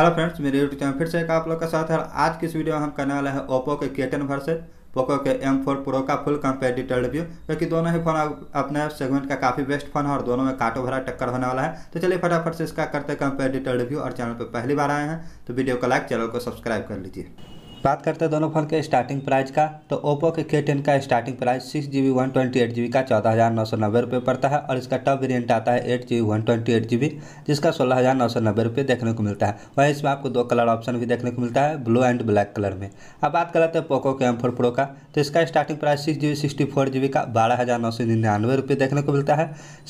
hello friends मेरे YouTube channel फिर से एक आप लोग का साथ है आज की इस वीडियो में हम करने वाले हैं ओप्पो के के टेन से पोको के एम फोर प्रो का फुल कंपेयर डिटेल रिव्यू क्योंकि दोनों ही फोन अपने सेगमेंट का काफ़ी बेस्ट फोन है और दोनों में काटो भरा टक्कर होने वाला है तो चलिए फटाफट से इसका करते कंपेयर डिटेल रिव्यू और चैनल पर पहली बार आए हैं तो वीडियो को लाइक चैनल को सब्सक्राइब कर लीजिए बात करते हैं दोनों फ़ोन के स्टार्टिंग प्राइस का तो ओप्पो के के टेन का starting price six G B one twenty eight G B का चौदह हज़ार नौ सौ नब्बे रुपये पड़ता है और इसका टॉप वेरियंट आता है eight G B one twenty eight G B जिसका सोलह हज़ार नौ सौ नब्बे रुपये देखने को मिलता है वहीं इसमें आपको दो कलर ऑप्शन भी देखने को मिलता है ब्लू एंड ब्लैक कलर में अब बात कर लेते हैं पोको के एम फोर प्रो का तो इसका starting price six G B sixty four G B का बारह हज़ार नौ सौ निन्यानवे रुपये देखने को मिलता है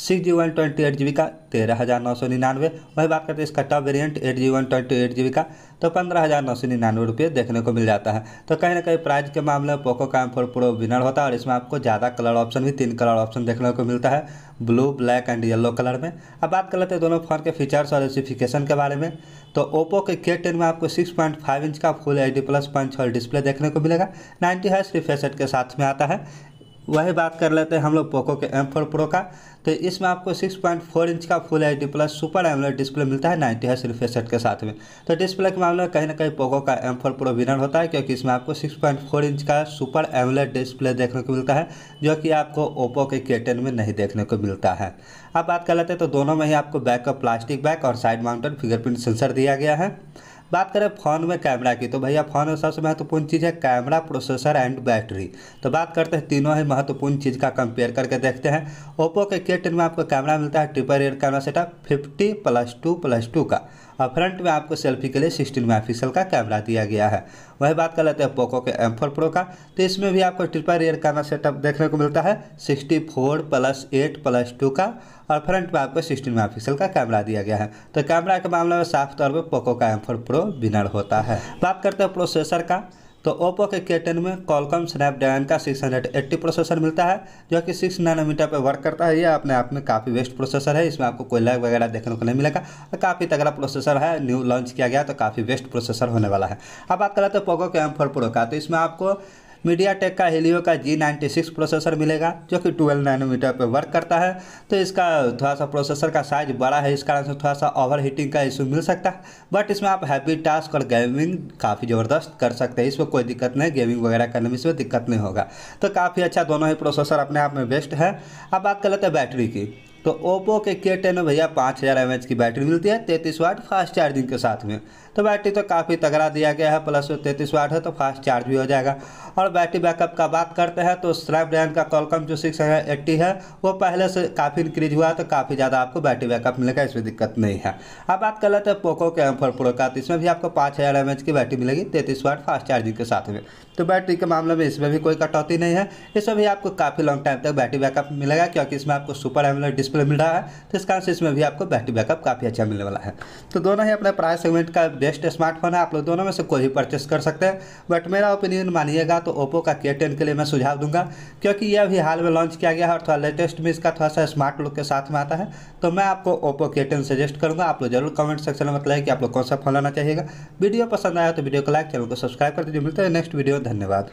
six G one twenty eight G B का तेरह हज़ार नौ सौ निन्यानवे वहीं बात करते हैं इसका top variant eight G one twenty eight G B का तो पंद्रह हज़ार नौ सौ निन्यानवे रुपये देखने को मिल जाता है तो कहीं ना कहीं प्राइज़ के मामले में पोको का एम फोर प्रो विनर होता है और इसमें आपको ज़्यादा कलर ऑप्शन भी तीन कलर ऑप्शन देखने को मिलता है blue black and yellow colour में अब बात कर लेते हैं दोनों फ़ोन के फीचर्स और स्पेसिफिकेशन के बारे में तो ओप्पो के के टेन में आपको 6.5 इंच का full H D plus punch और डिस्प्ले देखने को मिलेगा 90 हर्ट्ज रिफ्रेश के साथ में आता है वही बात कर लेते हैं हम लोग पोको के एम फोर प्रो का तो इसमें आपको 6.4 इंच का full H plus super AMOLED display मिलता है नाइन्टी हर्स रिफ्रेश के साथ में तो डिस्प्ले के मामले में कहीं ना कहीं पोको का एम फोर प्रो विनर होता है क्योंकि इसमें आपको 6.4 इंच का सुपर एमलेट डिस्प्ले देखने को मिलता है जो कि आपको ओप्पो के के में नहीं देखने को मिलता है अब बात कर लेते हैं तो दोनों में ही आपको बैक का प्लास्टिक बैक और साइड माउंटेड फिंगरप्रिंट सेंसर दिया गया है बात करें फ़ोन में कैमरा की तो भैया फ़ोन में सबसे महत्वपूर्ण चीज़ है कैमरा प्रोसेसर एंड बैटरी तो बात करते हैं तीनों ही महत्वपूर्ण चीज़ का कंपेयर करके देखते हैं ओप्पो के के टेन में आपको कैमरा मिलता है triple rear camera setup fifty plus two plus two का और हाँ, फ्रंट में आपको सेल्फी के लिए सिक्सटीन मेगा का कैमरा दिया गया है वही बात कर लेते हैं पोको के एम फोर प्रो का तो इसमें भी आपको ट्रिपल रेयर कैमरा सेटअप देखने को मिलता है sixty four plus eight plus two का और फ्रंट में आपको सिक्सटीन मेगा का कैमरा दिया गया है तो कैमरा के मामले में साफ तौर पर पोको का एम फोर प्रो विनर होता है बात करते हैं प्रोसेसर का तो ओप्पो के के टेन में कॉलकॉम स्नैपड्रैगन का सिक्स हंड्रेड एट्टी प्रोसेसर मिलता है जो कि सिक्स नैनोमीटर पर वर्क करता है ये अपने आप में काफ़ी बेस्ट प्रोसेसर है इसमें आपको कोई लैग वगैरह देखने को नहीं मिलेगा और काफ़ी तगड़ा प्रोसेसर है न्यू लॉन्च किया गया तो काफ़ी बेस्ट प्रोसेसर होने वाला है अब बात करें तो पोको के एम फोर प्रो का तो इसमें आपको मीडिया टेक का हेलियो का जी नाइन्टी सिक्स प्रोसेसर मिलेगा जो कि ट्वेल्व नैनोमीटर पर वर्क करता है तो इसका थोड़ा सा प्रोसेसर का साइज बड़ा है इस कारण से थोड़ा सा ओवर हीटिंग का इशू मिल सकता है बट इसमें आप हैवी टास्क और गेमिंग काफ़ी ज़बरदस्त कर सकते हैं इसमें कोई दिक्कत नहीं गेमिंग वगैरह करने में इसमें दिक्कत नहीं होगा तो काफ़ी अच्छा दोनों ही प्रोसेसर अपने आप में बेस्ट है अब बात कर लेते हैं बैटरी की तो ओप्पो के के टेन में भैया पाँच हज़ार एम की बैटरी मिलती है तैंतीस वाट फास्ट चार्जिंग के साथ में तो बैटरी तो काफ़ी तगड़ा दिया गया है प्लस तैंतीस वाट है तो फास्ट चार्ज भी हो जाएगा और बैटरी बैकअप का बात करते हैं तो स्नैपड्रैगन का कॉलकम जो सिक्स है वो पहले से काफ़ी इंक्रीज हुआ है तो काफ़ी ज़्यादा आपको बैटरी बैकअप मिलेगा इसमें दिक्कत नहीं है अब बात कर लेते हैं पोको के एम प्रो का तो इसमें भी आपको पाँच हज़ार की बैटरी मिलेगी तैंतीस वाट फास्ट चार्जिंग के साथ में तो बैटरी के मामले में इसमें भी कोई कटौती नहीं है इसमें भी आपको काफ़ी लॉन्ग टाइम तक बैटरी बैकअप मिलेगा क्योंकि इसमें आपको सुपर एमलेट डिस्प्ले देखने मिल रहा है तो इस कारण से इसमें भी आपको बैटरी बैकअप काफ़ी अच्छा मिलने वाला है तो दोनों ही अपने प्राइस सेगमेंट का बेस्ट स्मार्टफोन है आप लोग दोनों में से कोई भी परचेस कर सकते हैं बट मेरा ओपिनियन मानिएगा तो ओप्पो का के के लिए मैं सुझाव दूंगा क्योंकि यह अभी हाल में लॉन्च किया गया है और थोड़ा लेटेस्ट में इसका थोड़ा सा स्मार्ट लुक के साथ में आता है तो मैं आपको ओप्पो के टेन सजेस्ट करूँगा आप लोग जरूर कमेंट सेक्शन में बताइए कि आप लोग कौन सा फोन लेना चाहिएगा वीडियो पसंद आया तो वीडियो को लाइक चैनल को सब्सक्राइब कर दीजिए मिलते हैं नेक्स्ट वीडियो धन्यवाद